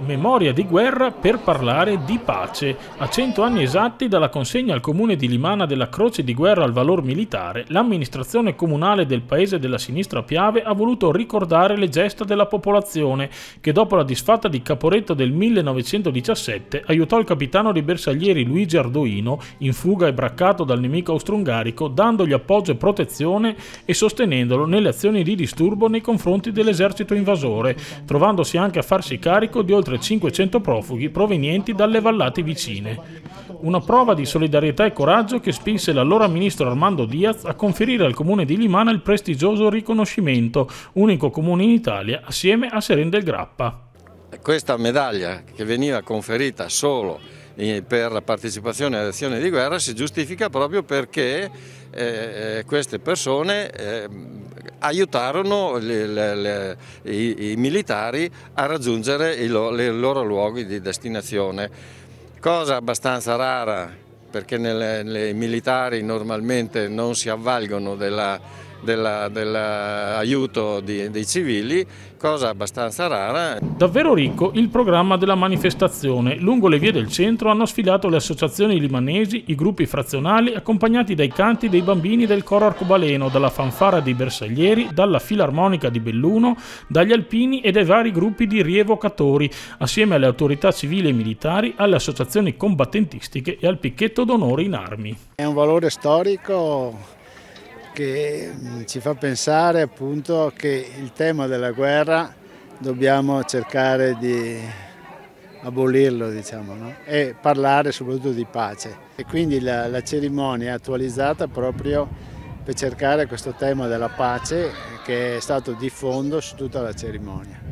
Memoria di guerra per parlare di pace. A cento anni esatti dalla consegna al comune di Limana della Croce di guerra al valor militare, l'amministrazione comunale del paese della sinistra Piave ha voluto ricordare le gesta della popolazione che dopo la disfatta di Caporetto del 1917 aiutò il capitano dei bersaglieri Luigi Ardoino, in fuga e braccato dal nemico austro-ungarico, dandogli appoggio e protezione e sostenendolo nelle azioni di disturbo nei confronti dell'esercito invasore, trovandosi anche a farsi carico di oltre oltre 500 profughi provenienti dalle vallate vicine. Una prova di solidarietà e coraggio che spinse l'allora ministro Armando Diaz a conferire al comune di Limana il prestigioso riconoscimento, unico comune in Italia, assieme a Seren del Grappa. Questa medaglia che veniva conferita solo eh, per la partecipazione alle azioni di guerra si giustifica proprio perché eh, eh queste persone eh, aiutarono le, le, le, i, i, militari a raggiungere i, i loro luoghi di destinazione, cosa abbastanza rara perché i militari normalmente non si avvalgono della dell'aiuto eh, dei civili, cosa abbastanza rara. Davvero ricco il programma della manifestazione. Lungo le vie del centro hanno sfilato le associazioni limanesi, i gruppi frazionali, accompagnati dai canti dei bambini del coro arcobaleno, dalla fanfara dei bersaglieri, dalla filarmonica di Belluno, dagli alpini e dai vari gruppi di rievocatori, assieme alle autorità civili e militari, alle associazioni combattentistiche e al picchetto d'onore in armi. È un valore storico che mm, ci fa pensare appunto che il tema della guerra dobbiamo cercare di abolirlo diciamo, no? e parlare soprattutto di pace. E quindi la, la cerimonia è attualizzata proprio per cercare questo tema della pace che è stato di fondo su tutta la cerimonia.